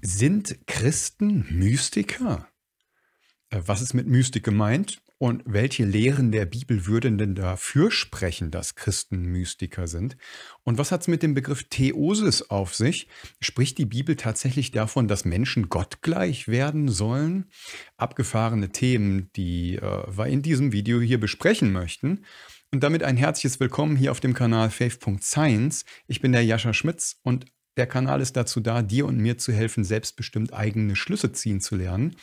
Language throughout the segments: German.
Sind Christen Mystiker? Äh, was ist mit Mystik gemeint? Und welche Lehren der Bibel würden denn dafür sprechen, dass Christen Mystiker sind? Und was hat es mit dem Begriff Theosis auf sich? Spricht die Bibel tatsächlich davon, dass Menschen gottgleich werden sollen? Abgefahrene Themen, die äh, wir in diesem Video hier besprechen möchten. Und damit ein herzliches Willkommen hier auf dem Kanal Faith.Science. Ich bin der Jascha Schmitz und der Kanal ist dazu da, dir und mir zu helfen, selbstbestimmt eigene Schlüsse ziehen zu lernen.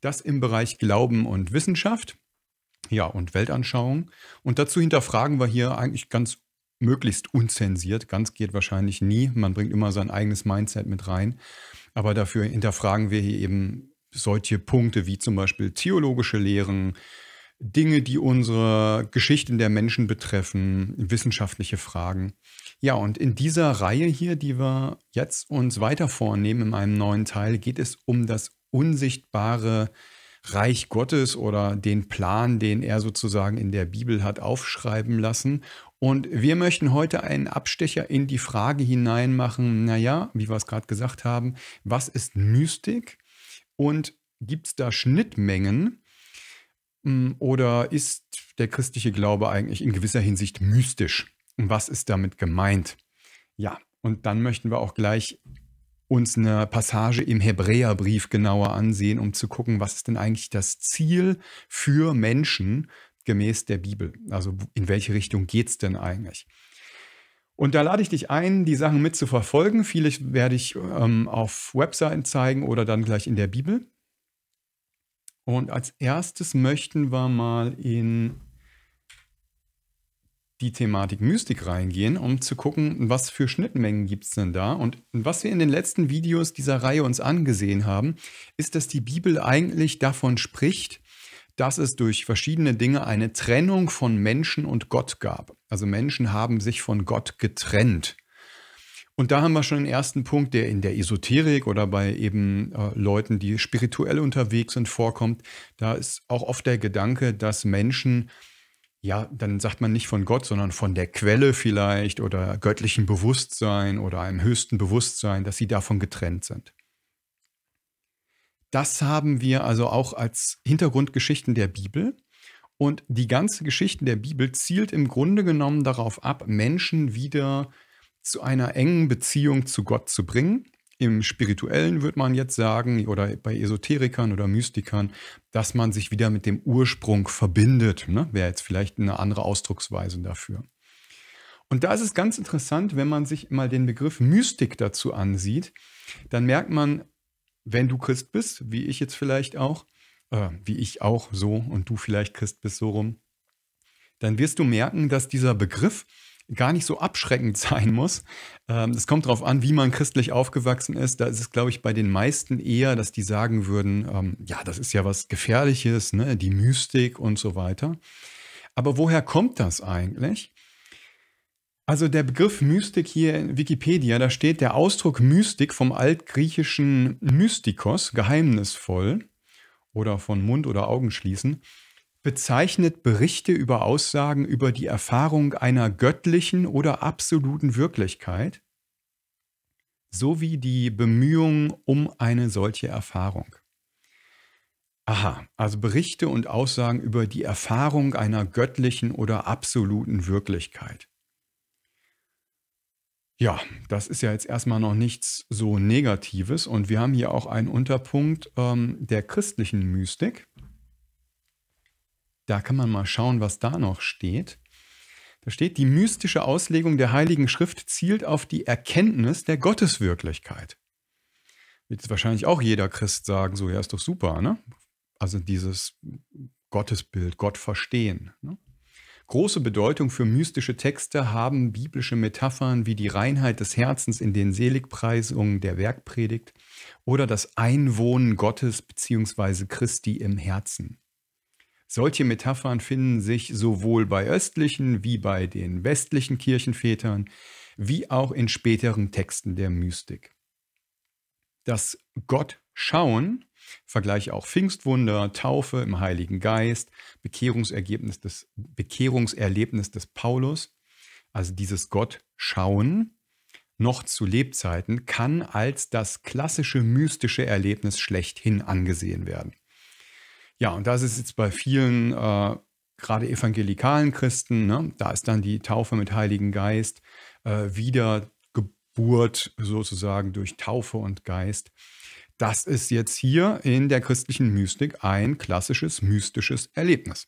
Das im Bereich Glauben und Wissenschaft, ja, und Weltanschauung. Und dazu hinterfragen wir hier eigentlich ganz möglichst unzensiert. Ganz geht wahrscheinlich nie. Man bringt immer sein eigenes Mindset mit rein. Aber dafür hinterfragen wir hier eben solche Punkte wie zum Beispiel theologische Lehren, Dinge, die unsere Geschichten der Menschen betreffen, wissenschaftliche Fragen. Ja, und in dieser Reihe hier, die wir jetzt uns weiter vornehmen in einem neuen Teil, geht es um das unsichtbare Reich Gottes oder den Plan, den er sozusagen in der Bibel hat aufschreiben lassen. Und wir möchten heute einen Abstecher in die Frage hinein machen, naja, wie wir es gerade gesagt haben, was ist Mystik und gibt es da Schnittmengen hm, oder ist der christliche Glaube eigentlich in gewisser Hinsicht mystisch? Und was ist damit gemeint? Ja, und dann möchten wir auch gleich uns eine Passage im Hebräerbrief genauer ansehen, um zu gucken, was ist denn eigentlich das Ziel für Menschen gemäß der Bibel? Also in welche Richtung geht es denn eigentlich? Und da lade ich dich ein, die Sachen mitzuverfolgen. zu Viele werde ich ähm, auf Webseiten zeigen oder dann gleich in der Bibel. Und als erstes möchten wir mal in die Thematik Mystik reingehen, um zu gucken, was für Schnittmengen gibt es denn da. Und was wir in den letzten Videos dieser Reihe uns angesehen haben, ist, dass die Bibel eigentlich davon spricht, dass es durch verschiedene Dinge eine Trennung von Menschen und Gott gab. Also Menschen haben sich von Gott getrennt. Und da haben wir schon den ersten Punkt, der in der Esoterik oder bei eben äh, Leuten, die spirituell unterwegs sind, vorkommt. Da ist auch oft der Gedanke, dass Menschen ja, dann sagt man nicht von Gott, sondern von der Quelle vielleicht oder göttlichem Bewusstsein oder einem höchsten Bewusstsein, dass sie davon getrennt sind. Das haben wir also auch als Hintergrundgeschichten der Bibel. Und die ganze Geschichte der Bibel zielt im Grunde genommen darauf ab, Menschen wieder zu einer engen Beziehung zu Gott zu bringen im Spirituellen würde man jetzt sagen, oder bei Esoterikern oder Mystikern, dass man sich wieder mit dem Ursprung verbindet. Ne? Wäre jetzt vielleicht eine andere Ausdrucksweise dafür. Und da ist es ganz interessant, wenn man sich mal den Begriff Mystik dazu ansieht, dann merkt man, wenn du Christ bist, wie ich jetzt vielleicht auch, äh, wie ich auch so und du vielleicht Christ bist so rum, dann wirst du merken, dass dieser Begriff gar nicht so abschreckend sein muss. Ähm, es kommt darauf an, wie man christlich aufgewachsen ist. Da ist es, glaube ich, bei den meisten eher, dass die sagen würden, ähm, ja, das ist ja was Gefährliches, ne? die Mystik und so weiter. Aber woher kommt das eigentlich? Also der Begriff Mystik hier in Wikipedia, da steht der Ausdruck Mystik vom altgriechischen Mystikos, geheimnisvoll oder von Mund oder Augen schließen bezeichnet Berichte über Aussagen über die Erfahrung einer göttlichen oder absoluten Wirklichkeit sowie die Bemühungen um eine solche Erfahrung. Aha, also Berichte und Aussagen über die Erfahrung einer göttlichen oder absoluten Wirklichkeit. Ja, das ist ja jetzt erstmal noch nichts so Negatives und wir haben hier auch einen Unterpunkt ähm, der christlichen Mystik. Da kann man mal schauen, was da noch steht. Da steht, die mystische Auslegung der Heiligen Schrift zielt auf die Erkenntnis der Gotteswirklichkeit. Wird jetzt wahrscheinlich auch jeder Christ sagen, so, ja, ist doch super, ne? Also dieses Gottesbild, Gott verstehen. Ne? Große Bedeutung für mystische Texte haben biblische Metaphern wie die Reinheit des Herzens in den Seligpreisungen der Werkpredigt oder das Einwohnen Gottes bzw. Christi im Herzen. Solche Metaphern finden sich sowohl bei östlichen wie bei den westlichen Kirchenvätern, wie auch in späteren Texten der Mystik. Das Gott-Schauen, Vergleich auch Pfingstwunder, Taufe im Heiligen Geist, Bekehrungsergebnis des, Bekehrungserlebnis des Paulus, also dieses Gott-Schauen, noch zu Lebzeiten, kann als das klassische mystische Erlebnis schlechthin angesehen werden. Ja, und das ist jetzt bei vielen, äh, gerade evangelikalen Christen, ne? da ist dann die Taufe mit Heiligen Geist äh, wieder sozusagen durch Taufe und Geist. Das ist jetzt hier in der christlichen Mystik ein klassisches mystisches Erlebnis.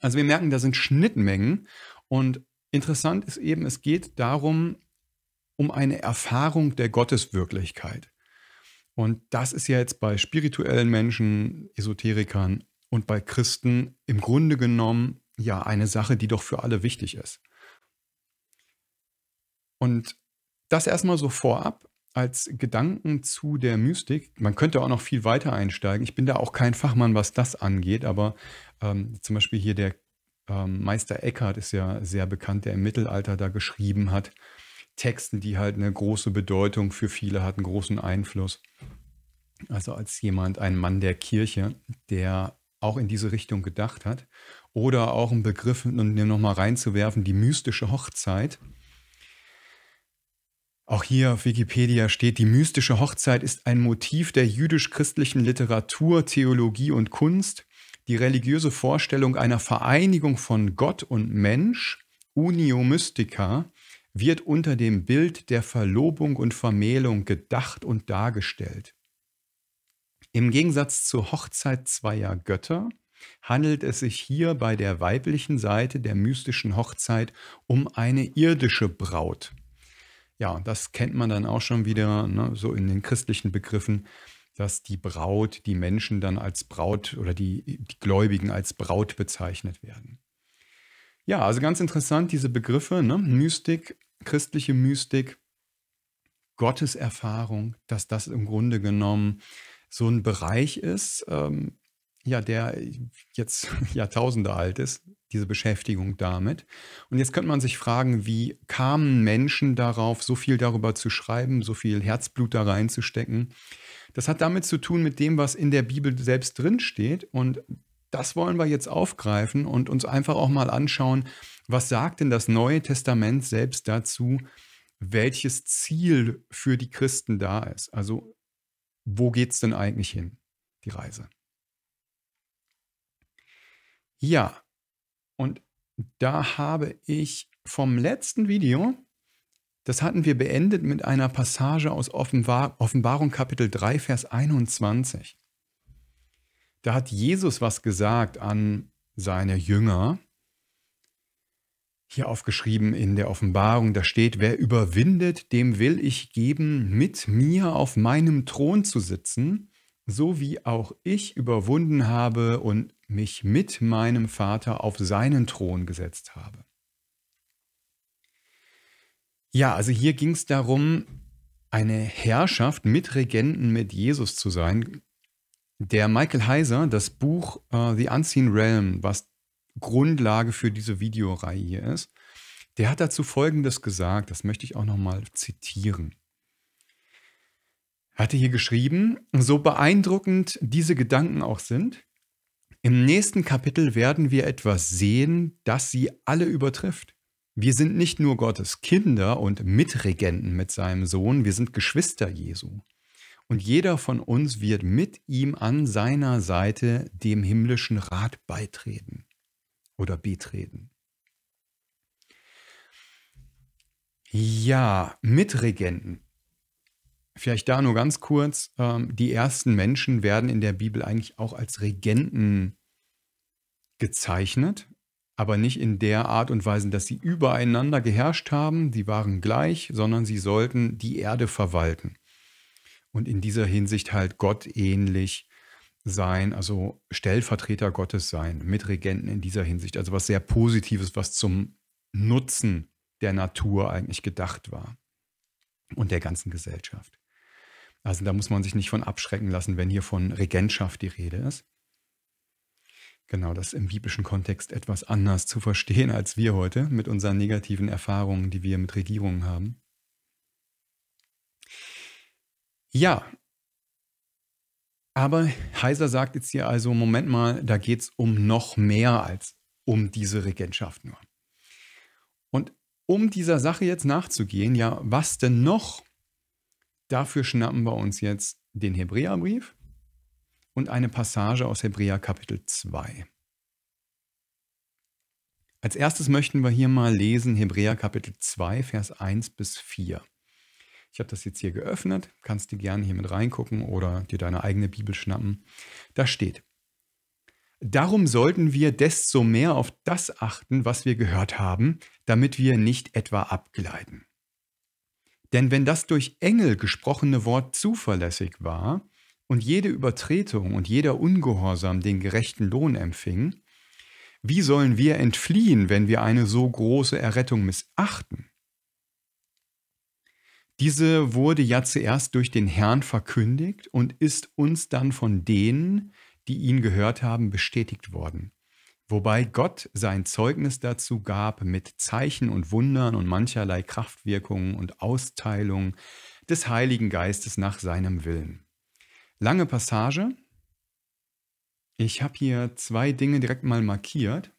Also wir merken, da sind Schnittmengen und interessant ist eben, es geht darum, um eine Erfahrung der Gotteswirklichkeit. Und das ist ja jetzt bei spirituellen Menschen, Esoterikern und bei Christen im Grunde genommen ja eine Sache, die doch für alle wichtig ist. Und das erstmal so vorab als Gedanken zu der Mystik. Man könnte auch noch viel weiter einsteigen. Ich bin da auch kein Fachmann, was das angeht, aber ähm, zum Beispiel hier der ähm, Meister Eckhart ist ja sehr bekannt, der im Mittelalter da geschrieben hat Texten, die halt eine große Bedeutung für viele hatten, großen Einfluss. Also als jemand, ein Mann der Kirche, der auch in diese Richtung gedacht hat. Oder auch ein Begriff, um den nochmal reinzuwerfen, die mystische Hochzeit. Auch hier auf Wikipedia steht, die mystische Hochzeit ist ein Motiv der jüdisch-christlichen Literatur, Theologie und Kunst. Die religiöse Vorstellung einer Vereinigung von Gott und Mensch, Unio Mystica, wird unter dem Bild der Verlobung und Vermählung gedacht und dargestellt. Im Gegensatz zur Hochzeit zweier Götter handelt es sich hier bei der weiblichen Seite der mystischen Hochzeit um eine irdische Braut. Ja, das kennt man dann auch schon wieder ne, so in den christlichen Begriffen, dass die Braut, die Menschen dann als Braut oder die, die Gläubigen als Braut bezeichnet werden. Ja, also ganz interessant, diese Begriffe, ne? Mystik christliche Mystik, Gotteserfahrung, dass das im Grunde genommen so ein Bereich ist, ähm, ja, der jetzt Jahrtausende alt ist, diese Beschäftigung damit. Und jetzt könnte man sich fragen, wie kamen Menschen darauf, so viel darüber zu schreiben, so viel Herzblut da reinzustecken? Das hat damit zu tun mit dem, was in der Bibel selbst drinsteht. Und das wollen wir jetzt aufgreifen und uns einfach auch mal anschauen, was sagt denn das Neue Testament selbst dazu, welches Ziel für die Christen da ist? Also wo geht es denn eigentlich hin, die Reise? Ja, und da habe ich vom letzten Video, das hatten wir beendet mit einer Passage aus Offenbar Offenbarung Kapitel 3, Vers 21. Da hat Jesus was gesagt an seine Jünger hier aufgeschrieben in der Offenbarung, da steht, wer überwindet, dem will ich geben, mit mir auf meinem Thron zu sitzen, so wie auch ich überwunden habe und mich mit meinem Vater auf seinen Thron gesetzt habe. Ja, also hier ging es darum, eine Herrschaft mit Regenten, mit Jesus zu sein. Der Michael Heiser, das Buch uh, The Unseen Realm, was Grundlage für diese Videoreihe hier ist. Der hat dazu Folgendes gesagt, das möchte ich auch nochmal zitieren. Er hatte hier geschrieben, so beeindruckend diese Gedanken auch sind, im nächsten Kapitel werden wir etwas sehen, das sie alle übertrifft. Wir sind nicht nur Gottes Kinder und Mitregenten mit seinem Sohn, wir sind Geschwister Jesu. Und jeder von uns wird mit ihm an seiner Seite dem himmlischen Rat beitreten oder betreten. Ja, Mitregenten. Vielleicht da nur ganz kurz. Ähm, die ersten Menschen werden in der Bibel eigentlich auch als Regenten gezeichnet, aber nicht in der Art und Weise, dass sie übereinander geherrscht haben, sie waren gleich, sondern sie sollten die Erde verwalten. Und in dieser Hinsicht halt Gott ähnlich sein, also Stellvertreter Gottes sein, Mitregenten in dieser Hinsicht, also was sehr Positives, was zum Nutzen der Natur eigentlich gedacht war und der ganzen Gesellschaft. Also da muss man sich nicht von abschrecken lassen, wenn hier von Regentschaft die Rede ist. Genau, das im biblischen Kontext etwas anders zu verstehen als wir heute mit unseren negativen Erfahrungen, die wir mit Regierungen haben. Ja, aber Heiser sagt jetzt hier also, Moment mal, da geht es um noch mehr als um diese Regentschaft nur. Und um dieser Sache jetzt nachzugehen, ja, was denn noch? Dafür schnappen wir uns jetzt den Hebräerbrief und eine Passage aus Hebräer Kapitel 2. Als erstes möchten wir hier mal lesen Hebräer Kapitel 2, Vers 1 bis 4. Ich habe das jetzt hier geöffnet, kannst du gerne hier mit reingucken oder dir deine eigene Bibel schnappen. Da steht, Darum sollten wir desto mehr auf das achten, was wir gehört haben, damit wir nicht etwa abgleiten. Denn wenn das durch Engel gesprochene Wort zuverlässig war und jede Übertretung und jeder Ungehorsam den gerechten Lohn empfing, wie sollen wir entfliehen, wenn wir eine so große Errettung missachten? Diese wurde ja zuerst durch den Herrn verkündigt und ist uns dann von denen, die ihn gehört haben, bestätigt worden. Wobei Gott sein Zeugnis dazu gab mit Zeichen und Wundern und mancherlei Kraftwirkungen und Austeilung des Heiligen Geistes nach seinem Willen. Lange Passage. Ich habe hier zwei Dinge direkt mal markiert.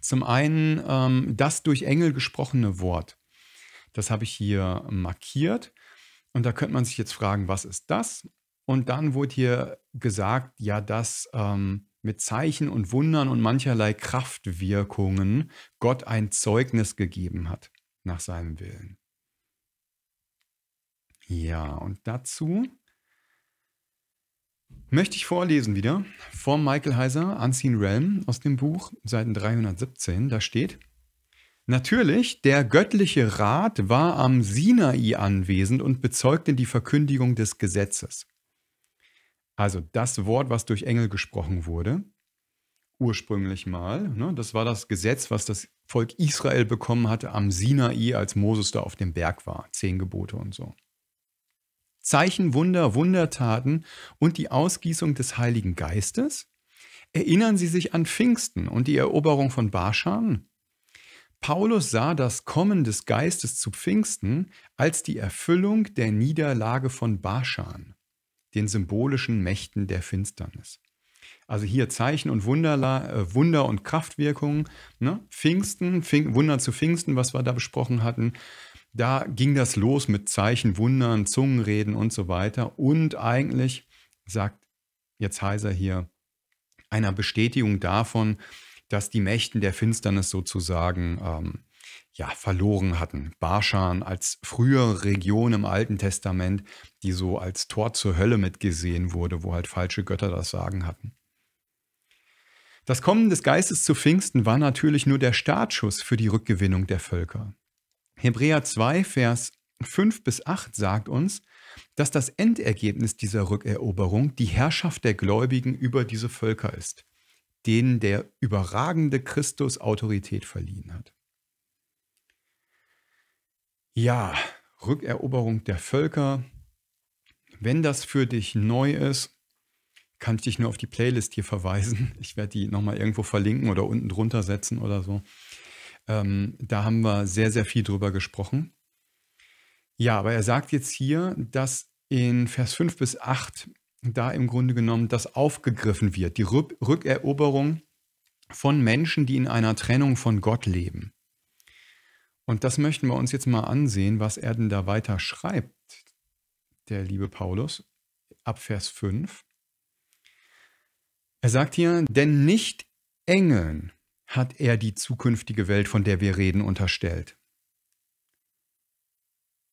Zum einen ähm, das durch Engel gesprochene Wort. Das habe ich hier markiert. Und da könnte man sich jetzt fragen, was ist das? Und dann wurde hier gesagt, ja, dass ähm, mit Zeichen und Wundern und mancherlei Kraftwirkungen Gott ein Zeugnis gegeben hat nach seinem Willen. Ja, und dazu möchte ich vorlesen wieder von Michael Heiser, Unseen Realm aus dem Buch, Seiten 317. Da steht, Natürlich, der göttliche Rat war am Sinai anwesend und bezeugte die Verkündigung des Gesetzes. Also das Wort, was durch Engel gesprochen wurde, ursprünglich mal, ne, das war das Gesetz, was das Volk Israel bekommen hatte am Sinai, als Moses da auf dem Berg war, zehn Gebote und so. Zeichen, Wunder, Wundertaten und die Ausgießung des Heiligen Geistes? Erinnern Sie sich an Pfingsten und die Eroberung von Barschan? Paulus sah das Kommen des Geistes zu Pfingsten als die Erfüllung der Niederlage von Baschan, den symbolischen Mächten der Finsternis. Also hier Zeichen und Wunderla äh, Wunder und Kraftwirkungen. Ne? Pfingsten, Pfing Wunder zu Pfingsten, was wir da besprochen hatten. Da ging das los mit Zeichen, Wundern, Zungenreden und so weiter. Und eigentlich sagt jetzt Heiser hier einer Bestätigung davon, dass die Mächten der Finsternis sozusagen ähm, ja, verloren hatten. Barschan als frühere Region im Alten Testament, die so als Tor zur Hölle mitgesehen wurde, wo halt falsche Götter das Sagen hatten. Das Kommen des Geistes zu Pfingsten war natürlich nur der Startschuss für die Rückgewinnung der Völker. Hebräer 2, Vers 5 bis 8 sagt uns, dass das Endergebnis dieser Rückeroberung die Herrschaft der Gläubigen über diese Völker ist denen der überragende Christus Autorität verliehen hat. Ja, Rückeroberung der Völker. Wenn das für dich neu ist, kann ich dich nur auf die Playlist hier verweisen. Ich werde die nochmal irgendwo verlinken oder unten drunter setzen oder so. Ähm, da haben wir sehr, sehr viel drüber gesprochen. Ja, aber er sagt jetzt hier, dass in Vers 5 bis 8 da im Grunde genommen das aufgegriffen wird, die Rückeroberung von Menschen, die in einer Trennung von Gott leben. Und das möchten wir uns jetzt mal ansehen, was er denn da weiter schreibt, der liebe Paulus, ab Vers 5. Er sagt hier, denn nicht Engeln hat er die zukünftige Welt, von der wir reden, unterstellt,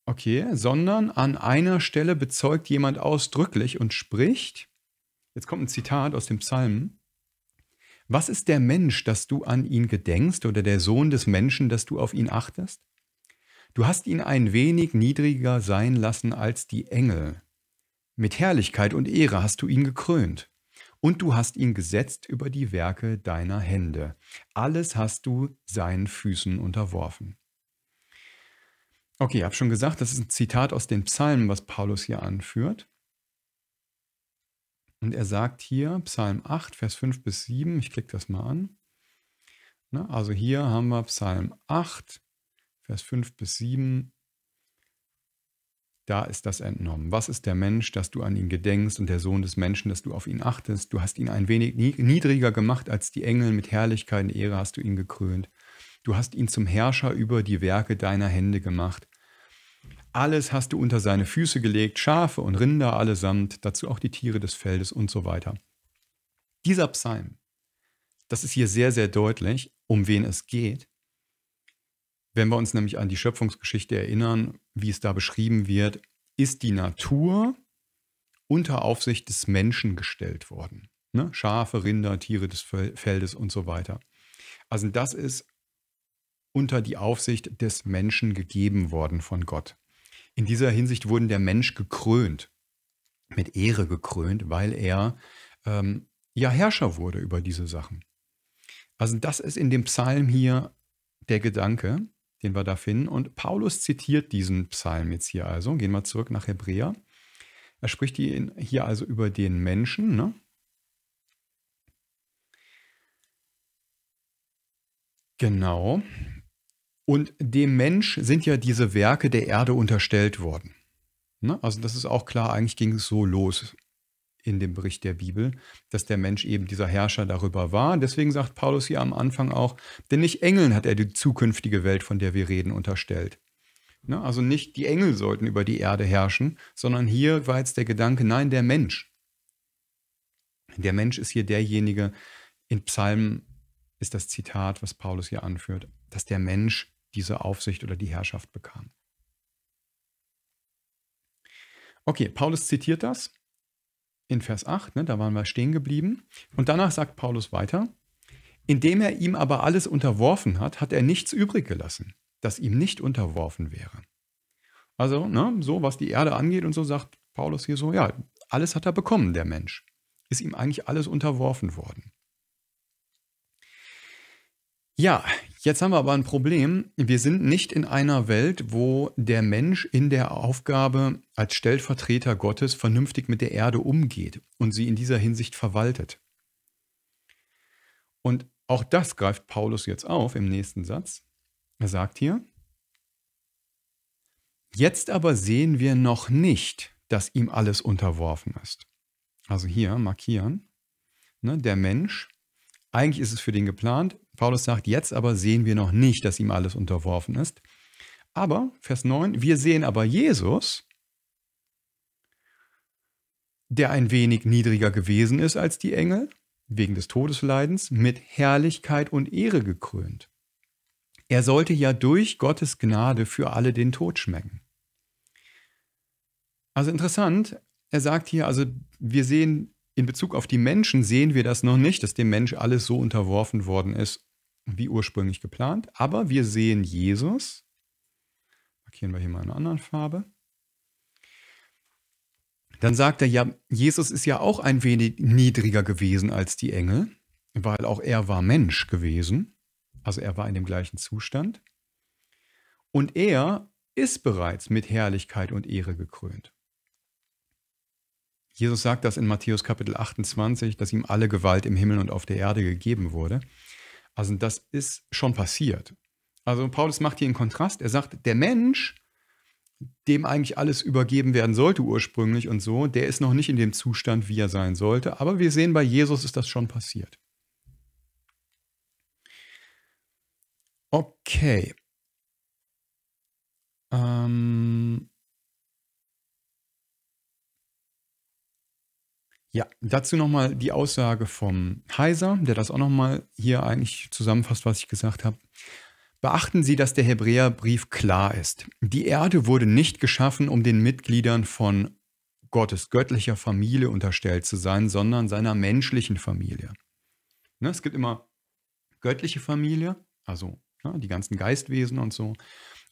Okay, sondern an einer Stelle bezeugt jemand ausdrücklich und spricht, jetzt kommt ein Zitat aus dem Psalm, was ist der Mensch, dass du an ihn gedenkst oder der Sohn des Menschen, dass du auf ihn achtest? Du hast ihn ein wenig niedriger sein lassen als die Engel. Mit Herrlichkeit und Ehre hast du ihn gekrönt. Und du hast ihn gesetzt über die Werke deiner Hände. Alles hast du seinen Füßen unterworfen. Okay, ich habe schon gesagt, das ist ein Zitat aus den Psalmen, was Paulus hier anführt. Und er sagt hier, Psalm 8, Vers 5 bis 7, ich klicke das mal an. Na, also hier haben wir Psalm 8, Vers 5 bis 7. Da ist das entnommen. Was ist der Mensch, dass du an ihn gedenkst und der Sohn des Menschen, dass du auf ihn achtest? Du hast ihn ein wenig niedriger gemacht als die Engel, mit Herrlichkeit und Ehre hast du ihn gekrönt. Du hast ihn zum Herrscher über die Werke deiner Hände gemacht. Alles hast du unter seine Füße gelegt, Schafe und Rinder allesamt, dazu auch die Tiere des Feldes und so weiter. Dieser Psalm, das ist hier sehr, sehr deutlich, um wen es geht. Wenn wir uns nämlich an die Schöpfungsgeschichte erinnern, wie es da beschrieben wird, ist die Natur unter Aufsicht des Menschen gestellt worden. Ne? Schafe, Rinder, Tiere des Feldes und so weiter. Also das ist unter die Aufsicht des Menschen gegeben worden von Gott in dieser Hinsicht wurden der Mensch gekrönt, mit Ehre gekrönt, weil er ähm, ja Herrscher wurde über diese Sachen. Also das ist in dem Psalm hier der Gedanke, den wir da finden. Und Paulus zitiert diesen Psalm jetzt hier also. Gehen wir zurück nach Hebräer. Er spricht hier also über den Menschen. Ne? Genau. Und dem Mensch sind ja diese Werke der Erde unterstellt worden. Ne? Also das ist auch klar, eigentlich ging es so los in dem Bericht der Bibel, dass der Mensch eben dieser Herrscher darüber war. Deswegen sagt Paulus hier am Anfang auch, denn nicht Engeln hat er die zukünftige Welt, von der wir reden, unterstellt. Ne? Also nicht die Engel sollten über die Erde herrschen, sondern hier war jetzt der Gedanke, nein, der Mensch. Der Mensch ist hier derjenige, in Psalmen ist das Zitat, was Paulus hier anführt, dass der Mensch diese Aufsicht oder die Herrschaft bekam. Okay, Paulus zitiert das in Vers 8, ne, da waren wir stehen geblieben. Und danach sagt Paulus weiter, indem er ihm aber alles unterworfen hat, hat er nichts übrig gelassen, das ihm nicht unterworfen wäre. Also, ne, so was die Erde angeht und so sagt Paulus hier so, ja, alles hat er bekommen, der Mensch. Ist ihm eigentlich alles unterworfen worden. Ja, Jetzt haben wir aber ein Problem. Wir sind nicht in einer Welt, wo der Mensch in der Aufgabe als Stellvertreter Gottes vernünftig mit der Erde umgeht und sie in dieser Hinsicht verwaltet. Und auch das greift Paulus jetzt auf im nächsten Satz. Er sagt hier, jetzt aber sehen wir noch nicht, dass ihm alles unterworfen ist. Also hier markieren, ne, der Mensch, eigentlich ist es für den geplant, Paulus sagt, jetzt aber sehen wir noch nicht, dass ihm alles unterworfen ist. Aber, Vers 9, wir sehen aber Jesus, der ein wenig niedriger gewesen ist als die Engel, wegen des Todesleidens, mit Herrlichkeit und Ehre gekrönt. Er sollte ja durch Gottes Gnade für alle den Tod schmecken. Also interessant, er sagt hier, also wir sehen in Bezug auf die Menschen, sehen wir das noch nicht, dass dem Mensch alles so unterworfen worden ist wie ursprünglich geplant. Aber wir sehen Jesus. Markieren wir hier mal in einer anderen Farbe. Dann sagt er ja, Jesus ist ja auch ein wenig niedriger gewesen als die Engel, weil auch er war Mensch gewesen. Also er war in dem gleichen Zustand. Und er ist bereits mit Herrlichkeit und Ehre gekrönt. Jesus sagt das in Matthäus Kapitel 28, dass ihm alle Gewalt im Himmel und auf der Erde gegeben wurde. Also das ist schon passiert. Also Paulus macht hier einen Kontrast. Er sagt, der Mensch, dem eigentlich alles übergeben werden sollte ursprünglich und so, der ist noch nicht in dem Zustand, wie er sein sollte. Aber wir sehen, bei Jesus ist das schon passiert. Okay. Ähm, Ja, dazu nochmal die Aussage vom Heiser, der das auch nochmal hier eigentlich zusammenfasst, was ich gesagt habe. Beachten Sie, dass der Hebräerbrief klar ist. Die Erde wurde nicht geschaffen, um den Mitgliedern von Gottes göttlicher Familie unterstellt zu sein, sondern seiner menschlichen Familie. Ne, es gibt immer göttliche Familie, also ne, die ganzen Geistwesen und so.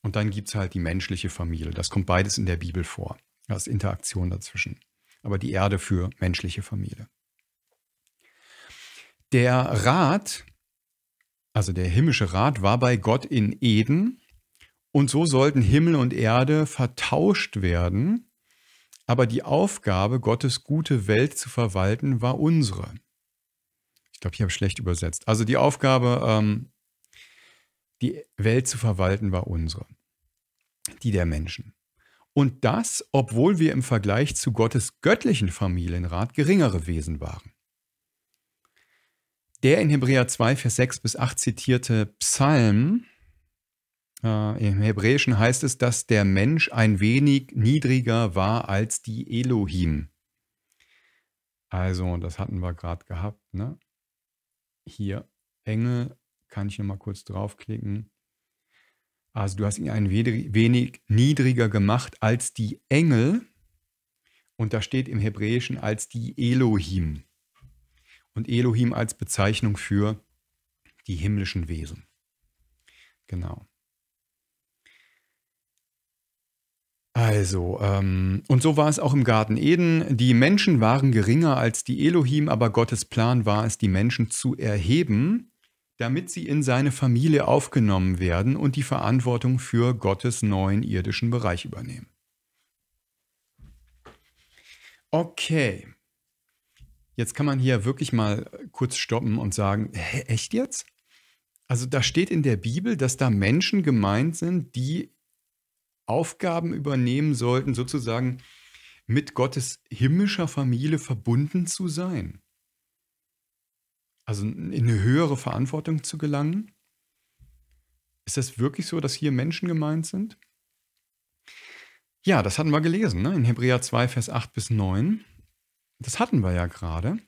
Und dann gibt es halt die menschliche Familie. Das kommt beides in der Bibel vor. Das ist Interaktion dazwischen aber die Erde für menschliche Familie. Der Rat, also der himmlische Rat, war bei Gott in Eden und so sollten Himmel und Erde vertauscht werden, aber die Aufgabe, Gottes gute Welt zu verwalten, war unsere. Ich glaube, ich habe schlecht übersetzt. Also die Aufgabe, ähm, die Welt zu verwalten, war unsere, die der Menschen. Und das, obwohl wir im Vergleich zu Gottes göttlichen Familienrat geringere Wesen waren. Der in Hebräer 2, Vers 6 bis 8 zitierte Psalm, äh, im Hebräischen heißt es, dass der Mensch ein wenig niedriger war als die Elohim. Also, das hatten wir gerade gehabt. Ne? Hier Engel, kann ich nochmal kurz draufklicken. Also du hast ihn ein wenig niedriger gemacht als die Engel. Und da steht im Hebräischen als die Elohim. Und Elohim als Bezeichnung für die himmlischen Wesen. Genau. Also, ähm, und so war es auch im Garten Eden. Die Menschen waren geringer als die Elohim, aber Gottes Plan war es, die Menschen zu erheben damit sie in seine Familie aufgenommen werden und die Verantwortung für Gottes neuen irdischen Bereich übernehmen. Okay, jetzt kann man hier wirklich mal kurz stoppen und sagen, hä, echt jetzt? Also da steht in der Bibel, dass da Menschen gemeint sind, die Aufgaben übernehmen sollten, sozusagen mit Gottes himmlischer Familie verbunden zu sein also in eine höhere Verantwortung zu gelangen? Ist das wirklich so, dass hier Menschen gemeint sind? Ja, das hatten wir gelesen, ne? in Hebräer 2, Vers 8 bis 9. Das hatten wir ja gerade.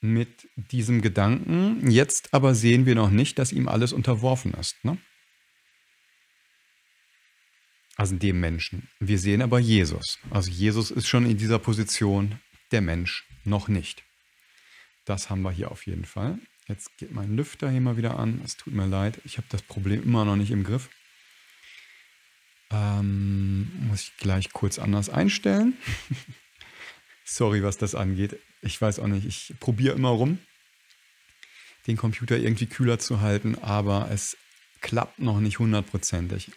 Mit diesem Gedanken, jetzt aber sehen wir noch nicht, dass ihm alles unterworfen ist. Ne? Also dem Menschen. Wir sehen aber Jesus. Also Jesus ist schon in dieser Position der Mensch noch nicht. Das haben wir hier auf jeden Fall. Jetzt geht mein Lüfter hier mal wieder an. Es tut mir leid, ich habe das Problem immer noch nicht im Griff. Ähm, muss ich gleich kurz anders einstellen. Sorry, was das angeht. Ich weiß auch nicht, ich probiere immer rum, den Computer irgendwie kühler zu halten, aber es klappt noch nicht hundertprozentig.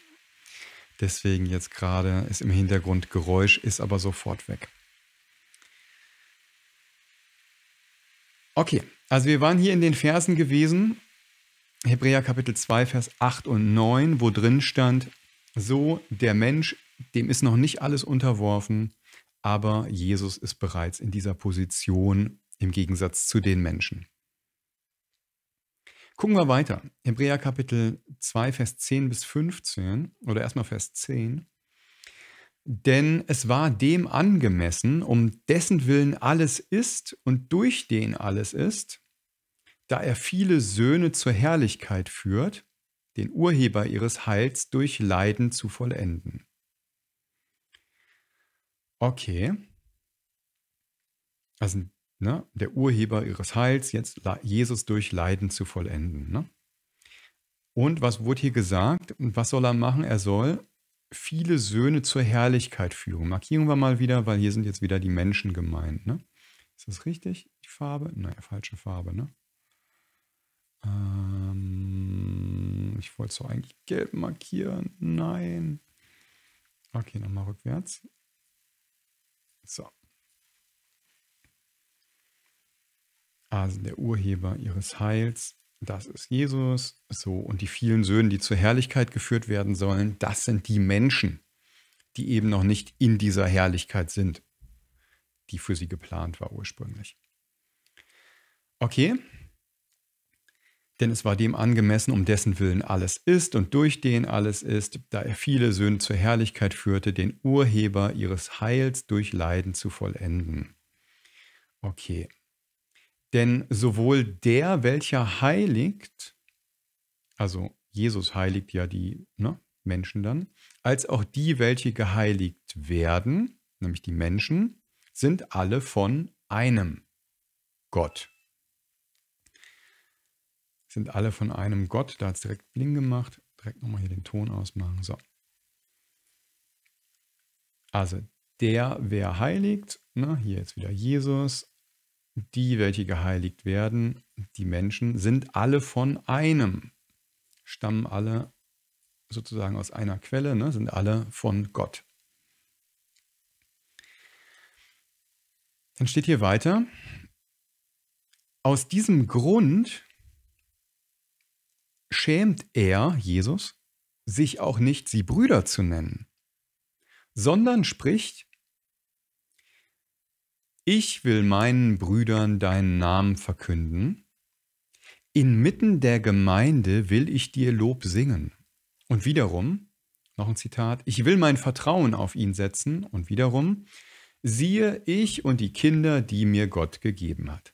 Deswegen jetzt gerade ist im Hintergrund Geräusch, ist aber sofort weg. Okay, also wir waren hier in den Versen gewesen, Hebräer Kapitel 2, Vers 8 und 9, wo drin stand, so der Mensch, dem ist noch nicht alles unterworfen, aber Jesus ist bereits in dieser Position im Gegensatz zu den Menschen. Gucken wir weiter. Hebräer Kapitel 2, Vers 10 bis 15 oder erstmal Vers 10 denn es war dem angemessen, um dessen Willen alles ist und durch den alles ist, da er viele Söhne zur Herrlichkeit führt, den Urheber ihres Heils durch Leiden zu vollenden. Okay. Also ne, der Urheber ihres Heils, jetzt Jesus durch Leiden zu vollenden. Ne? Und was wurde hier gesagt? Und was soll er machen? Er soll viele Söhne zur Herrlichkeit führen. Markieren wir mal wieder, weil hier sind jetzt wieder die Menschen gemeint. Ne? Ist das richtig, die Farbe? Naja, falsche Farbe. Ne? Ähm, ich wollte es so eigentlich gelb markieren. Nein. Okay, nochmal rückwärts. So. Also der Urheber ihres Heils das ist Jesus. So, und die vielen Söhne, die zur Herrlichkeit geführt werden sollen, das sind die Menschen, die eben noch nicht in dieser Herrlichkeit sind, die für sie geplant war ursprünglich. Okay, denn es war dem angemessen, um dessen Willen alles ist und durch den alles ist, da er viele Söhne zur Herrlichkeit führte, den Urheber ihres Heils durch Leiden zu vollenden. Okay, denn sowohl der, welcher heiligt, also Jesus heiligt ja die ne, Menschen dann, als auch die, welche geheiligt werden, nämlich die Menschen, sind alle von einem Gott. Sind alle von einem Gott. Da hat es direkt bling gemacht. Direkt nochmal hier den Ton ausmachen. So. Also der, wer heiligt, ne, hier jetzt wieder Jesus, die, welche geheiligt werden, die Menschen, sind alle von einem, stammen alle sozusagen aus einer Quelle, ne? sind alle von Gott. Dann steht hier weiter, aus diesem Grund schämt er, Jesus, sich auch nicht sie Brüder zu nennen, sondern spricht, ich will meinen Brüdern deinen Namen verkünden. Inmitten der Gemeinde will ich dir Lob singen. Und wiederum, noch ein Zitat, ich will mein Vertrauen auf ihn setzen. Und wiederum, siehe ich und die Kinder, die mir Gott gegeben hat.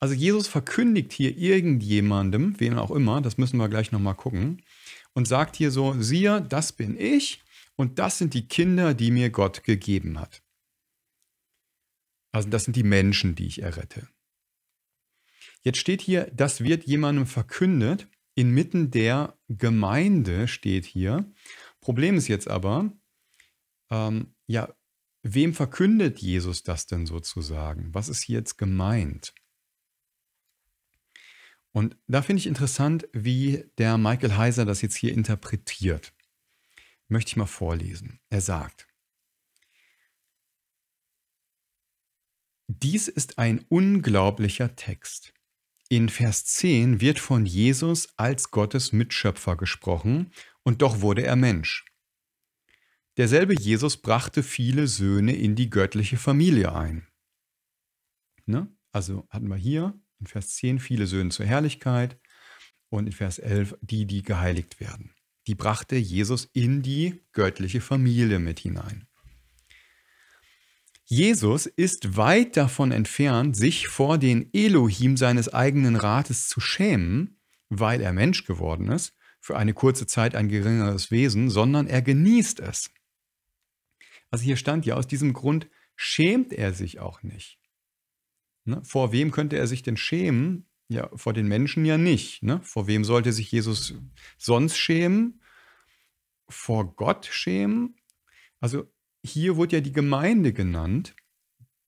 Also Jesus verkündigt hier irgendjemandem, wem auch immer, das müssen wir gleich nochmal gucken, und sagt hier so, siehe, das bin ich und das sind die Kinder, die mir Gott gegeben hat. Also das sind die Menschen, die ich errette. Jetzt steht hier, das wird jemandem verkündet. Inmitten der Gemeinde steht hier. Problem ist jetzt aber, ähm, ja, wem verkündet Jesus das denn sozusagen? Was ist hier jetzt gemeint? Und da finde ich interessant, wie der Michael Heiser das jetzt hier interpretiert. Möchte ich mal vorlesen. Er sagt, Dies ist ein unglaublicher Text. In Vers 10 wird von Jesus als Gottes Mitschöpfer gesprochen, und doch wurde er Mensch. Derselbe Jesus brachte viele Söhne in die göttliche Familie ein. Ne? Also hatten wir hier in Vers 10 viele Söhne zur Herrlichkeit und in Vers 11 die, die geheiligt werden. Die brachte Jesus in die göttliche Familie mit hinein. Jesus ist weit davon entfernt, sich vor den Elohim seines eigenen Rates zu schämen, weil er Mensch geworden ist, für eine kurze Zeit ein geringeres Wesen, sondern er genießt es. Also hier stand ja, aus diesem Grund schämt er sich auch nicht. Ne? Vor wem könnte er sich denn schämen? Ja, vor den Menschen ja nicht. Ne? Vor wem sollte sich Jesus sonst schämen? Vor Gott schämen? Also hier wurde ja die Gemeinde genannt,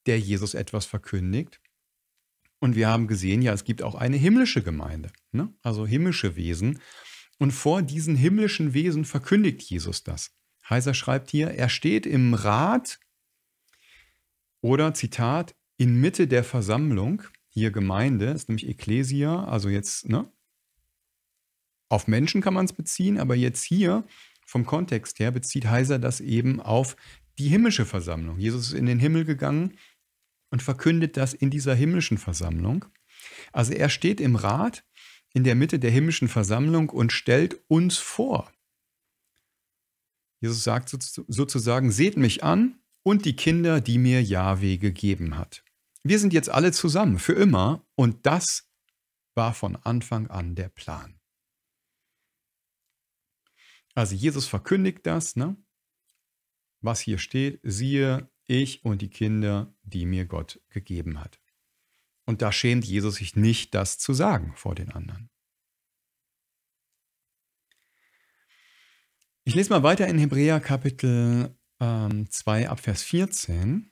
der Jesus etwas verkündigt. Und wir haben gesehen, ja, es gibt auch eine himmlische Gemeinde, ne? also himmlische Wesen. Und vor diesen himmlischen Wesen verkündigt Jesus das. Heiser schreibt hier, er steht im Rat oder Zitat, in Mitte der Versammlung, hier Gemeinde, ist nämlich Ekklesia, also jetzt, ne? Auf Menschen kann man es beziehen, aber jetzt hier vom Kontext her bezieht Heiser das eben auf die himmlische Versammlung. Jesus ist in den Himmel gegangen und verkündet das in dieser himmlischen Versammlung. Also er steht im Rat in der Mitte der himmlischen Versammlung und stellt uns vor. Jesus sagt sozusagen, seht mich an und die Kinder, die mir Jahwe gegeben hat. Wir sind jetzt alle zusammen, für immer, und das war von Anfang an der Plan. Also Jesus verkündigt das, ne? was hier steht, siehe, ich und die Kinder, die mir Gott gegeben hat. Und da schämt Jesus sich nicht, das zu sagen vor den anderen. Ich lese mal weiter in Hebräer Kapitel ähm, 2 ab Vers 14.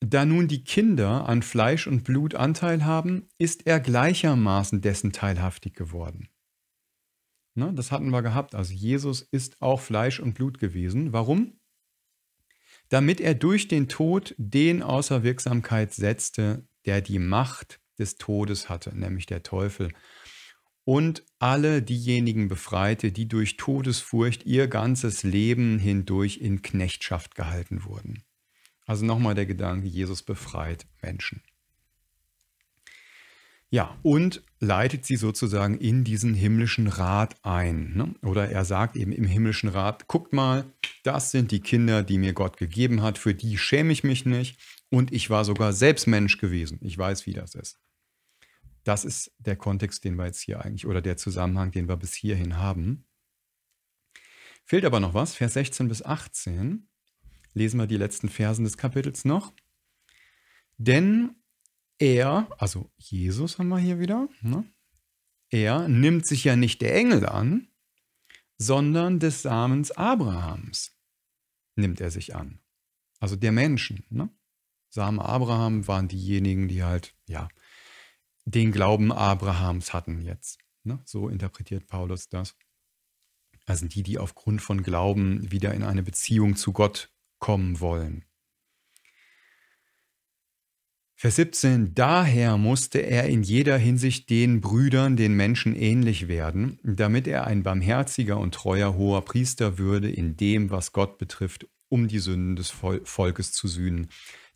Da nun die Kinder an Fleisch und Blut Anteil haben, ist er gleichermaßen dessen teilhaftig geworden Ne, das hatten wir gehabt. Also Jesus ist auch Fleisch und Blut gewesen. Warum? Damit er durch den Tod den außer Wirksamkeit setzte, der die Macht des Todes hatte, nämlich der Teufel. Und alle diejenigen befreite, die durch Todesfurcht ihr ganzes Leben hindurch in Knechtschaft gehalten wurden. Also nochmal der Gedanke, Jesus befreit Menschen. Ja, und leitet sie sozusagen in diesen himmlischen Rat ein. Ne? Oder er sagt eben im himmlischen Rat, guckt mal, das sind die Kinder, die mir Gott gegeben hat, für die schäme ich mich nicht und ich war sogar selbst Mensch gewesen. Ich weiß, wie das ist. Das ist der Kontext, den wir jetzt hier eigentlich, oder der Zusammenhang, den wir bis hierhin haben. Fehlt aber noch was, Vers 16 bis 18. Lesen wir die letzten Versen des Kapitels noch. Denn er, also Jesus haben wir hier wieder, ne? er nimmt sich ja nicht der Engel an, sondern des Samens Abrahams nimmt er sich an. Also der Menschen. Ne? Samen Abraham waren diejenigen, die halt, ja, den Glauben Abrahams hatten jetzt. Ne? So interpretiert Paulus das. Also die, die aufgrund von Glauben wieder in eine Beziehung zu Gott kommen wollen. Vers 17, daher musste er in jeder Hinsicht den Brüdern, den Menschen ähnlich werden, damit er ein barmherziger und treuer hoher Priester würde in dem, was Gott betrifft, um die Sünden des Volkes zu sühnen.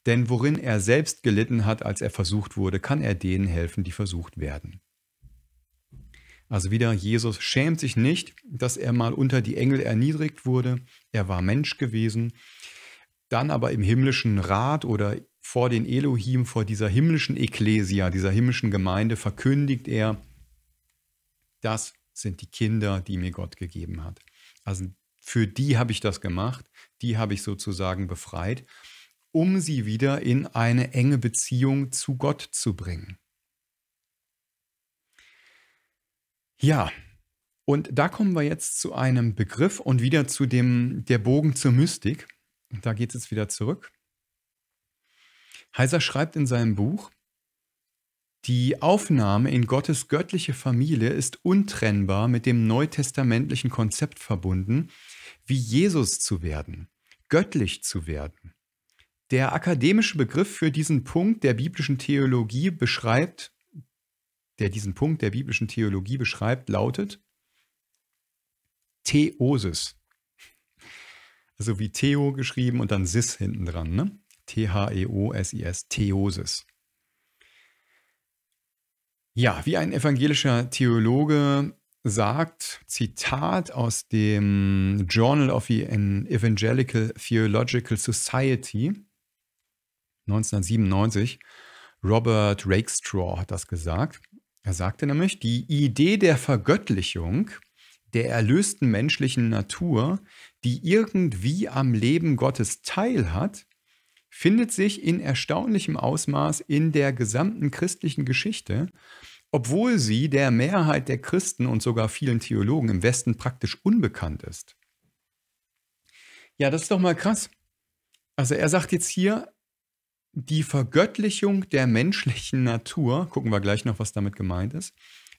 Denn worin er selbst gelitten hat, als er versucht wurde, kann er denen helfen, die versucht werden. Also wieder, Jesus schämt sich nicht, dass er mal unter die Engel erniedrigt wurde, er war Mensch gewesen, dann aber im himmlischen Rat oder vor den Elohim, vor dieser himmlischen Ekklesia, dieser himmlischen Gemeinde verkündigt er, das sind die Kinder, die mir Gott gegeben hat. Also für die habe ich das gemacht, die habe ich sozusagen befreit, um sie wieder in eine enge Beziehung zu Gott zu bringen. Ja, und da kommen wir jetzt zu einem Begriff und wieder zu dem der Bogen zur Mystik. Und da geht es jetzt wieder zurück. Heiser schreibt in seinem Buch, die Aufnahme in Gottes göttliche Familie ist untrennbar mit dem neutestamentlichen Konzept verbunden, wie Jesus zu werden, göttlich zu werden. Der akademische Begriff für diesen Punkt der biblischen Theologie beschreibt, der diesen Punkt der biblischen Theologie beschreibt, lautet Theosis. Also wie Theo geschrieben und dann Sis hinten dran. Ne? T-H-E-O-S-I-S, Theosis. Ja, wie ein evangelischer Theologe sagt, Zitat aus dem Journal of the Evangelical Theological Society 1997, Robert Rakestraw hat das gesagt. Er sagte nämlich, die Idee der Vergöttlichung der erlösten menschlichen Natur, die irgendwie am Leben Gottes teilhat, findet sich in erstaunlichem Ausmaß in der gesamten christlichen Geschichte, obwohl sie der Mehrheit der Christen und sogar vielen Theologen im Westen praktisch unbekannt ist. Ja, das ist doch mal krass. Also er sagt jetzt hier, die Vergöttlichung der menschlichen Natur, gucken wir gleich noch, was damit gemeint ist,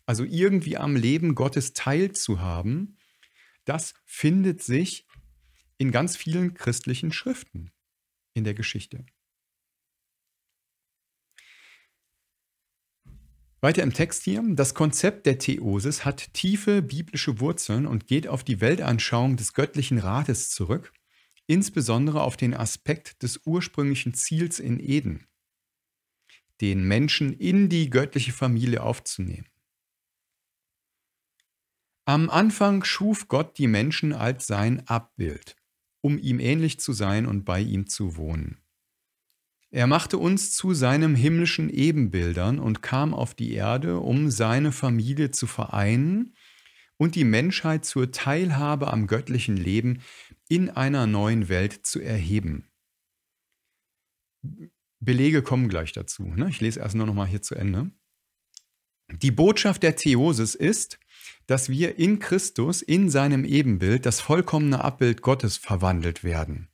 also irgendwie am Leben Gottes teilzuhaben, das findet sich in ganz vielen christlichen Schriften in der Geschichte. Weiter im Text hier, das Konzept der Theosis hat tiefe biblische Wurzeln und geht auf die Weltanschauung des göttlichen Rates zurück, insbesondere auf den Aspekt des ursprünglichen Ziels in Eden, den Menschen in die göttliche Familie aufzunehmen. Am Anfang schuf Gott die Menschen als sein Abbild um ihm ähnlich zu sein und bei ihm zu wohnen. Er machte uns zu seinem himmlischen Ebenbildern und kam auf die Erde, um seine Familie zu vereinen und die Menschheit zur Teilhabe am göttlichen Leben in einer neuen Welt zu erheben. Belege kommen gleich dazu. Ne? Ich lese erst nur noch mal hier zu Ende. Die Botschaft der Theosis ist, dass wir in Christus, in seinem Ebenbild, das vollkommene Abbild Gottes verwandelt werden.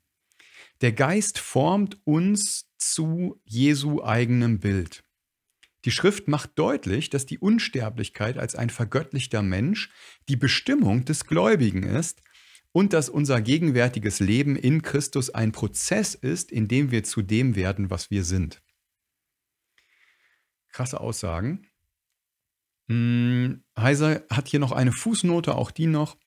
Der Geist formt uns zu Jesu eigenem Bild. Die Schrift macht deutlich, dass die Unsterblichkeit als ein vergöttlichter Mensch die Bestimmung des Gläubigen ist und dass unser gegenwärtiges Leben in Christus ein Prozess ist, in dem wir zu dem werden, was wir sind. Krasse Aussagen. Hm, Heiser hat hier noch eine Fußnote, auch die noch.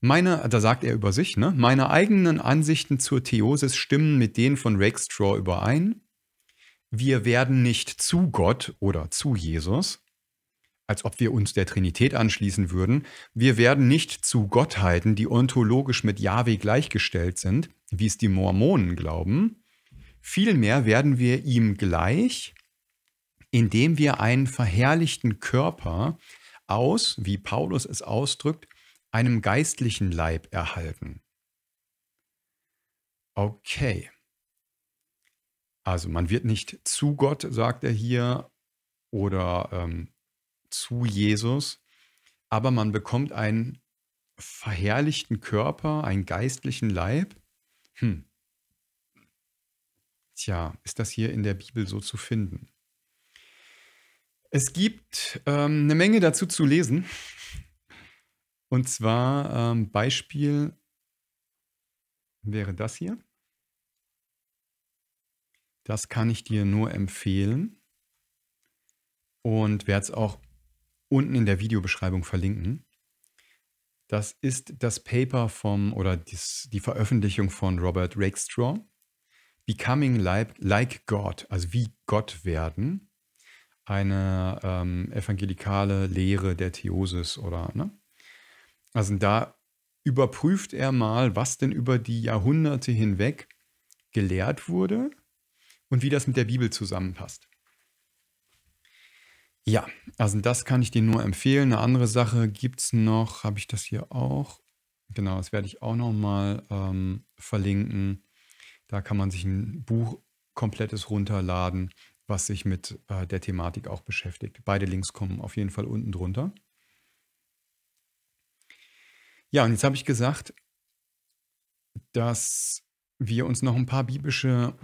Meine, da sagt er über sich, ne? meine eigenen Ansichten zur Theosis stimmen mit denen von Rakestraw überein. Wir werden nicht zu Gott oder zu Jesus, als ob wir uns der Trinität anschließen würden. Wir werden nicht zu Gottheiten, die ontologisch mit Yahweh gleichgestellt sind, wie es die Mormonen glauben. Vielmehr werden wir ihm gleich, indem wir einen verherrlichten Körper aus, wie Paulus es ausdrückt, einem geistlichen Leib erhalten. Okay. Also man wird nicht zu Gott, sagt er hier, oder ähm, zu Jesus, aber man bekommt einen verherrlichten Körper, einen geistlichen Leib. Hm. Tja, ist das hier in der Bibel so zu finden? Es gibt ähm, eine Menge dazu zu lesen. Und zwar ähm, Beispiel wäre das hier. Das kann ich dir nur empfehlen und werde es auch unten in der Videobeschreibung verlinken. Das ist das Paper vom oder dies, die Veröffentlichung von Robert Rakestraw, Becoming like, like God, also wie Gott werden eine ähm, evangelikale Lehre der Theosis oder, ne? Also da überprüft er mal, was denn über die Jahrhunderte hinweg gelehrt wurde und wie das mit der Bibel zusammenpasst. Ja, also das kann ich dir nur empfehlen. Eine andere Sache gibt es noch, habe ich das hier auch? Genau, das werde ich auch nochmal ähm, verlinken. Da kann man sich ein Buch komplettes runterladen was sich mit äh, der Thematik auch beschäftigt. Beide Links kommen auf jeden Fall unten drunter. Ja, und jetzt habe ich gesagt, dass wir uns noch ein paar biblische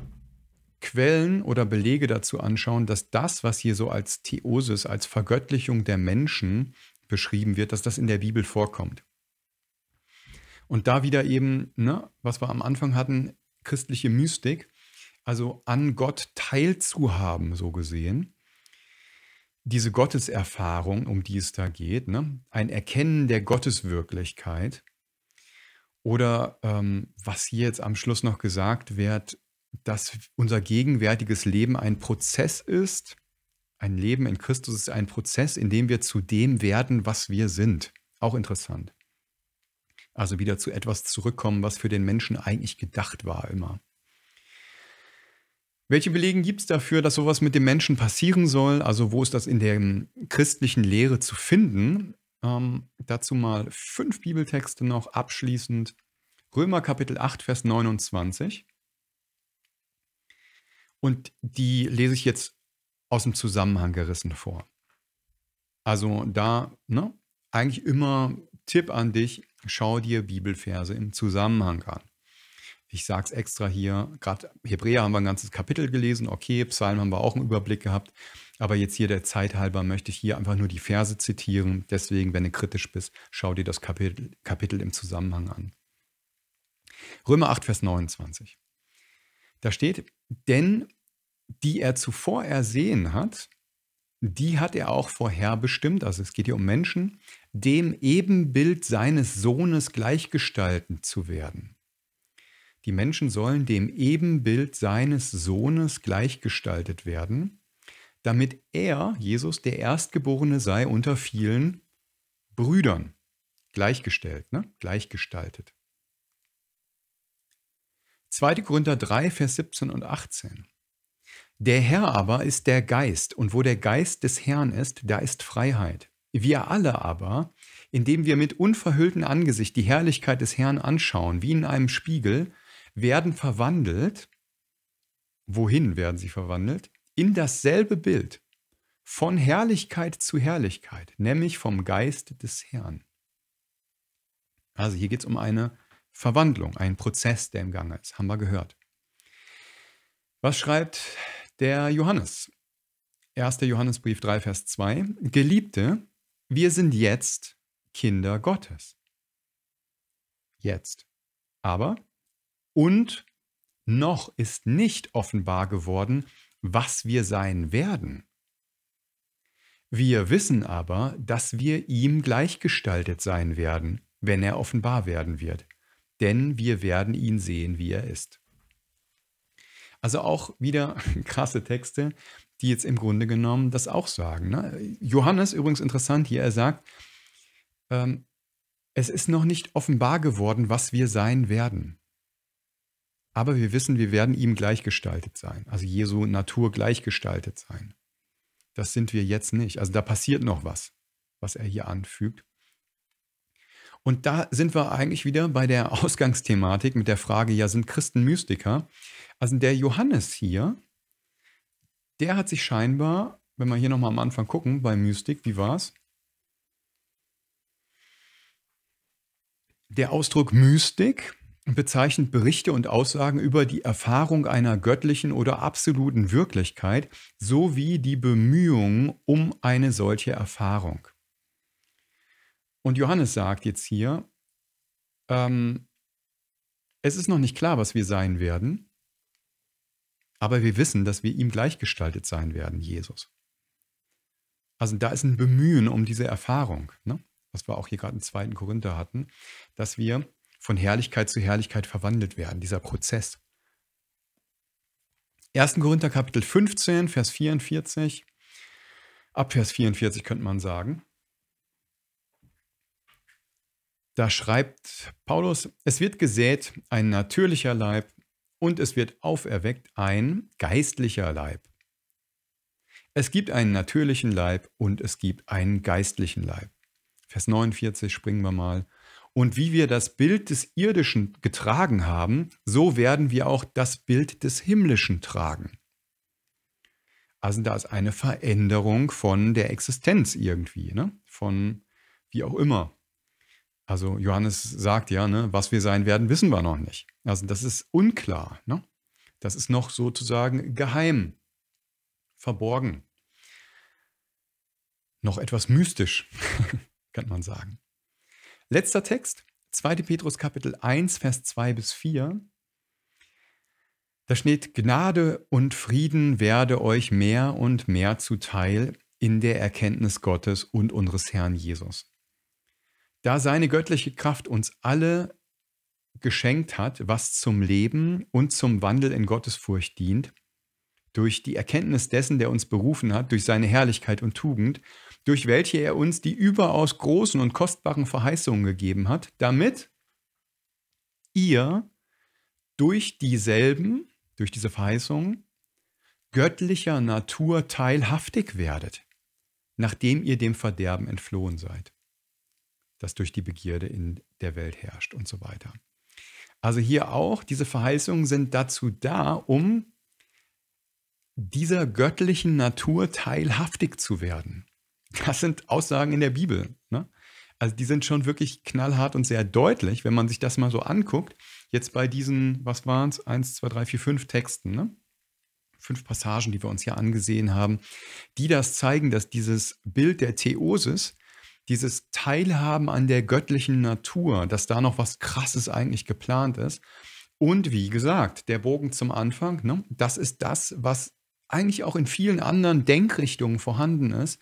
Quellen oder Belege dazu anschauen, dass das, was hier so als Theosis, als Vergöttlichung der Menschen beschrieben wird, dass das in der Bibel vorkommt. Und da wieder eben, ne, was wir am Anfang hatten, christliche Mystik, also an Gott teilzuhaben, so gesehen. Diese Gotteserfahrung, um die es da geht, ne? ein Erkennen der Gotteswirklichkeit oder ähm, was hier jetzt am Schluss noch gesagt wird, dass unser gegenwärtiges Leben ein Prozess ist. Ein Leben in Christus ist ein Prozess, in dem wir zu dem werden, was wir sind. Auch interessant. Also wieder zu etwas zurückkommen, was für den Menschen eigentlich gedacht war immer. Welche Belegen gibt es dafür, dass sowas mit dem Menschen passieren soll? Also wo ist das in der ähm, christlichen Lehre zu finden? Ähm, dazu mal fünf Bibeltexte noch abschließend. Römer Kapitel 8, Vers 29. Und die lese ich jetzt aus dem Zusammenhang gerissen vor. Also da, ne, eigentlich immer Tipp an dich, schau dir Bibelverse im Zusammenhang an ich sage es extra hier, gerade Hebräer haben wir ein ganzes Kapitel gelesen, okay, Psalm haben wir auch einen Überblick gehabt, aber jetzt hier der Zeit halber möchte ich hier einfach nur die Verse zitieren. Deswegen, wenn du kritisch bist, schau dir das Kapitel, Kapitel im Zusammenhang an. Römer 8, Vers 29. Da steht, denn die er zuvor ersehen hat, die hat er auch vorher bestimmt, also es geht hier um Menschen, dem Ebenbild seines Sohnes gleichgestalten zu werden die Menschen sollen dem Ebenbild seines Sohnes gleichgestaltet werden, damit er, Jesus, der Erstgeborene sei unter vielen Brüdern. Gleichgestellt, ne? gleichgestaltet. 2. Korinther 3, Vers 17 und 18. Der Herr aber ist der Geist, und wo der Geist des Herrn ist, da ist Freiheit. Wir alle aber, indem wir mit unverhülltem Angesicht die Herrlichkeit des Herrn anschauen, wie in einem Spiegel, werden verwandelt. Wohin werden sie verwandelt? In dasselbe Bild, von Herrlichkeit zu Herrlichkeit, nämlich vom Geist des Herrn. Also hier geht es um eine Verwandlung, einen Prozess, der im Gange ist, haben wir gehört. Was schreibt der Johannes? 1. Johannesbrief 3, Vers 2. Geliebte, wir sind jetzt Kinder Gottes. Jetzt. Aber und noch ist nicht offenbar geworden, was wir sein werden. Wir wissen aber, dass wir ihm gleichgestaltet sein werden, wenn er offenbar werden wird, denn wir werden ihn sehen, wie er ist. Also auch wieder krasse Texte, die jetzt im Grunde genommen das auch sagen. Ne? Johannes übrigens interessant hier, er sagt, ähm, es ist noch nicht offenbar geworden, was wir sein werden aber wir wissen, wir werden ihm gleichgestaltet sein, also Jesu Natur gleichgestaltet sein. Das sind wir jetzt nicht. Also da passiert noch was, was er hier anfügt. Und da sind wir eigentlich wieder bei der Ausgangsthematik mit der Frage, ja, sind Christen Mystiker? Also der Johannes hier, der hat sich scheinbar, wenn wir hier nochmal am Anfang gucken, bei Mystik, wie war's? Der Ausdruck Mystik bezeichnet Berichte und Aussagen über die Erfahrung einer göttlichen oder absoluten Wirklichkeit sowie die Bemühungen um eine solche Erfahrung. Und Johannes sagt jetzt hier, ähm, es ist noch nicht klar, was wir sein werden, aber wir wissen, dass wir ihm gleichgestaltet sein werden, Jesus. Also da ist ein Bemühen um diese Erfahrung, ne? was wir auch hier gerade im zweiten Korinther hatten, dass wir von Herrlichkeit zu Herrlichkeit verwandelt werden, dieser Prozess. 1. Korinther Kapitel 15, Vers 44, ab Vers 44 könnte man sagen. Da schreibt Paulus, es wird gesät ein natürlicher Leib und es wird auferweckt ein geistlicher Leib. Es gibt einen natürlichen Leib und es gibt einen geistlichen Leib. Vers 49 springen wir mal und wie wir das Bild des Irdischen getragen haben, so werden wir auch das Bild des Himmlischen tragen. Also da ist eine Veränderung von der Existenz irgendwie, ne? von wie auch immer. Also Johannes sagt ja, ne, was wir sein werden, wissen wir noch nicht. Also das ist unklar. Ne? Das ist noch sozusagen geheim, verborgen. Noch etwas mystisch, kann man sagen. Letzter Text, 2. Petrus Kapitel 1, Vers 2 bis 4. Da steht, Gnade und Frieden werde euch mehr und mehr zuteil in der Erkenntnis Gottes und unseres Herrn Jesus. Da seine göttliche Kraft uns alle geschenkt hat, was zum Leben und zum Wandel in Gottesfurcht dient, durch die Erkenntnis dessen, der uns berufen hat, durch seine Herrlichkeit und Tugend durch welche er uns die überaus großen und kostbaren Verheißungen gegeben hat, damit ihr durch dieselben, durch diese Verheißungen, göttlicher Natur teilhaftig werdet, nachdem ihr dem Verderben entflohen seid, das durch die Begierde in der Welt herrscht und so weiter. Also hier auch, diese Verheißungen sind dazu da, um dieser göttlichen Natur teilhaftig zu werden. Das sind Aussagen in der Bibel. Ne? Also die sind schon wirklich knallhart und sehr deutlich, wenn man sich das mal so anguckt. Jetzt bei diesen, was waren es, Eins, zwei, drei, vier, fünf Texten, ne? fünf Passagen, die wir uns hier angesehen haben, die das zeigen, dass dieses Bild der Theosis, dieses Teilhaben an der göttlichen Natur, dass da noch was Krasses eigentlich geplant ist. Und wie gesagt, der Bogen zum Anfang, ne, das ist das, was eigentlich auch in vielen anderen Denkrichtungen vorhanden ist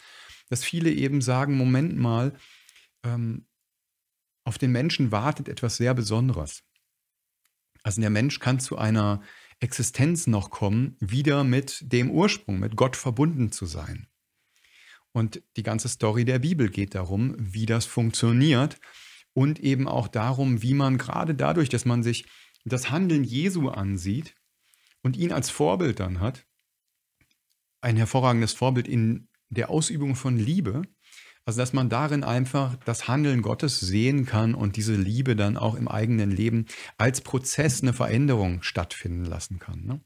dass viele eben sagen, Moment mal, ähm, auf den Menschen wartet etwas sehr Besonderes. Also der Mensch kann zu einer Existenz noch kommen, wieder mit dem Ursprung, mit Gott verbunden zu sein. Und die ganze Story der Bibel geht darum, wie das funktioniert und eben auch darum, wie man gerade dadurch, dass man sich das Handeln Jesu ansieht und ihn als Vorbild dann hat, ein hervorragendes Vorbild in der Ausübung von Liebe, also dass man darin einfach das Handeln Gottes sehen kann und diese Liebe dann auch im eigenen Leben als Prozess eine Veränderung stattfinden lassen kann. Ne?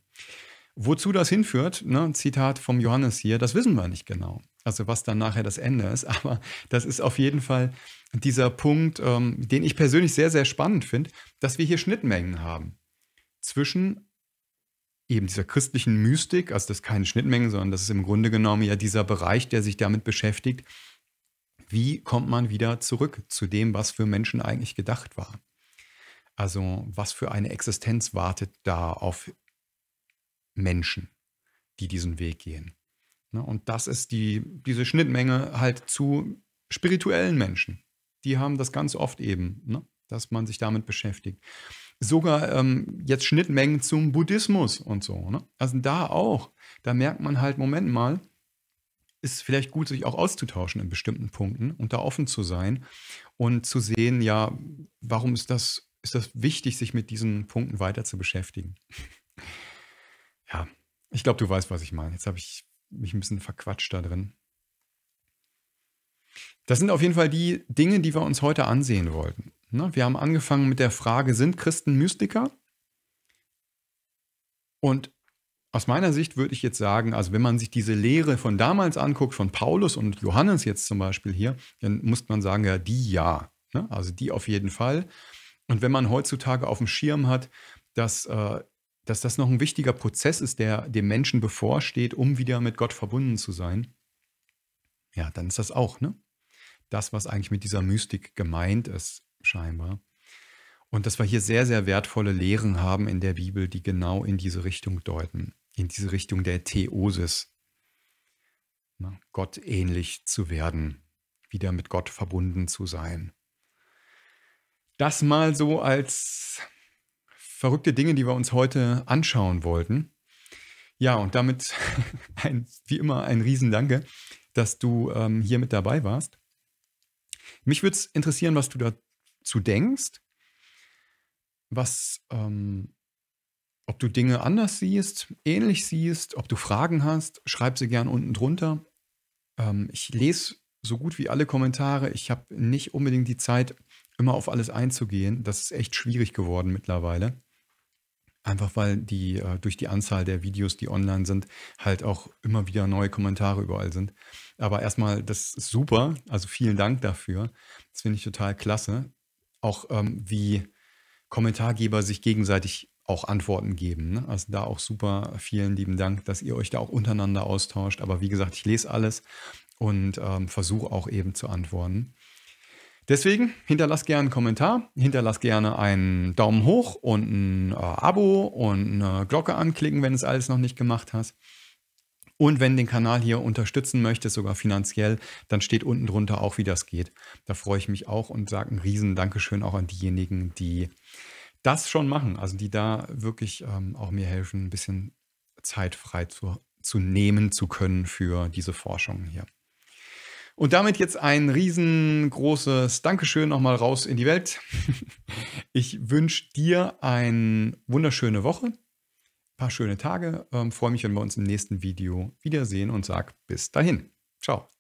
Wozu das hinführt, ne, Zitat vom Johannes hier, das wissen wir nicht genau. Also was dann nachher das Ende ist, aber das ist auf jeden Fall dieser Punkt, ähm, den ich persönlich sehr, sehr spannend finde, dass wir hier Schnittmengen haben zwischen eben dieser christlichen Mystik, also das ist keine Schnittmenge, sondern das ist im Grunde genommen ja dieser Bereich, der sich damit beschäftigt, wie kommt man wieder zurück zu dem, was für Menschen eigentlich gedacht war. Also was für eine Existenz wartet da auf Menschen, die diesen Weg gehen. Ne, und das ist die, diese Schnittmenge halt zu spirituellen Menschen. Die haben das ganz oft eben, ne, dass man sich damit beschäftigt sogar ähm, jetzt Schnittmengen zum Buddhismus und so. Ne? Also da auch, da merkt man halt, Moment mal, ist vielleicht gut, sich auch auszutauschen in bestimmten Punkten und da offen zu sein und zu sehen, ja, warum ist das, ist das wichtig, sich mit diesen Punkten weiter zu beschäftigen. ja, ich glaube, du weißt, was ich meine. Jetzt habe ich mich ein bisschen verquatscht da drin. Das sind auf jeden Fall die Dinge, die wir uns heute ansehen wollten. Ne, wir haben angefangen mit der Frage, sind Christen Mystiker? Und aus meiner Sicht würde ich jetzt sagen, also wenn man sich diese Lehre von damals anguckt, von Paulus und Johannes jetzt zum Beispiel hier, dann muss man sagen, ja, die ja. Ne? Also die auf jeden Fall. Und wenn man heutzutage auf dem Schirm hat, dass, äh, dass das noch ein wichtiger Prozess ist, der dem Menschen bevorsteht, um wieder mit Gott verbunden zu sein, ja, dann ist das auch, ne? Das, was eigentlich mit dieser Mystik gemeint ist scheinbar. Und dass wir hier sehr, sehr wertvolle Lehren haben in der Bibel, die genau in diese Richtung deuten, in diese Richtung der Theosis, ne? Gott ähnlich zu werden, wieder mit Gott verbunden zu sein. Das mal so als verrückte Dinge, die wir uns heute anschauen wollten. Ja, und damit ein, wie immer ein Riesendanke, dass du ähm, hier mit dabei warst. Mich würde es interessieren, was du da zu denkst, was, ähm, ob du Dinge anders siehst, ähnlich siehst, ob du Fragen hast, schreib sie gern unten drunter. Ähm, ich lese so gut wie alle Kommentare. Ich habe nicht unbedingt die Zeit, immer auf alles einzugehen. Das ist echt schwierig geworden mittlerweile. Einfach weil die äh, durch die Anzahl der Videos, die online sind, halt auch immer wieder neue Kommentare überall sind. Aber erstmal, das ist super. Also vielen Dank dafür. Das finde ich total klasse auch ähm, wie Kommentargeber sich gegenseitig auch Antworten geben. Ne? Also da auch super vielen lieben Dank, dass ihr euch da auch untereinander austauscht. Aber wie gesagt, ich lese alles und ähm, versuche auch eben zu antworten. Deswegen hinterlasst gerne einen Kommentar, hinterlasst gerne einen Daumen hoch und ein äh, Abo und eine Glocke anklicken, wenn es alles noch nicht gemacht hast. Und wenn den Kanal hier unterstützen möchtest, sogar finanziell, dann steht unten drunter auch, wie das geht. Da freue ich mich auch und sage ein riesen Dankeschön auch an diejenigen, die das schon machen, also die da wirklich ähm, auch mir helfen, ein bisschen Zeit frei zu, zu nehmen zu können für diese Forschung hier. Und damit jetzt ein riesengroßes Dankeschön nochmal raus in die Welt. Ich wünsche dir eine wunderschöne Woche paar schöne Tage. Ähm, freue mich, wenn wir uns im nächsten Video wiedersehen und sage bis dahin. Ciao.